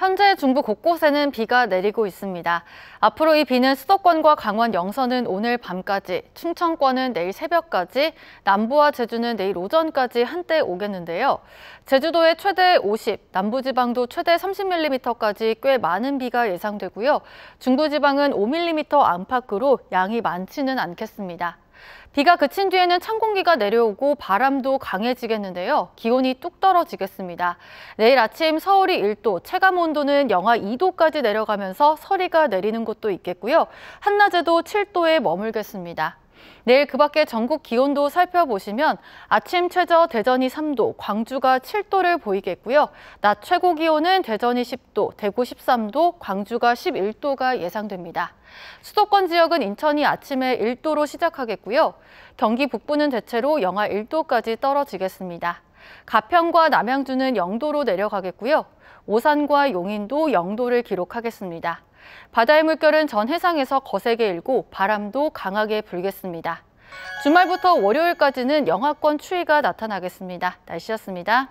현재 중부 곳곳에는 비가 내리고 있습니다. 앞으로 이 비는 수도권과 강원 영서는 오늘 밤까지, 충청권은 내일 새벽까지, 남부와 제주는 내일 오전까지 한때 오겠는데요. 제주도에 최대 50, 남부지방도 최대 30mm까지 꽤 많은 비가 예상되고요. 중부지방은 5mm 안팎으로 양이 많지는 않겠습니다. 비가 그친 뒤에는 찬 공기가 내려오고 바람도 강해지겠는데요. 기온이 뚝 떨어지겠습니다. 내일 아침 서울이 1도, 체감 온도는 영하 2도까지 내려가면서 서리가 내리는 곳도 있겠고요. 한낮에도 7도에 머물겠습니다. 내일 그 밖에 전국 기온도 살펴보시면 아침 최저 대전이 3도, 광주가 7도를 보이겠고요. 낮 최고 기온은 대전이 10도, 대구 13도, 광주가 11도가 예상됩니다. 수도권 지역은 인천이 아침에 1도로 시작하겠고요. 경기 북부는 대체로 영하 1도까지 떨어지겠습니다. 가평과 남양주는 영도로 내려가겠고요. 오산과 용인도 영도를 기록하겠습니다. 바다의 물결은 전 해상에서 거세게 일고 바람도 강하게 불겠습니다. 주말부터 월요일까지는 영하권 추위가 나타나겠습니다. 날씨였습니다.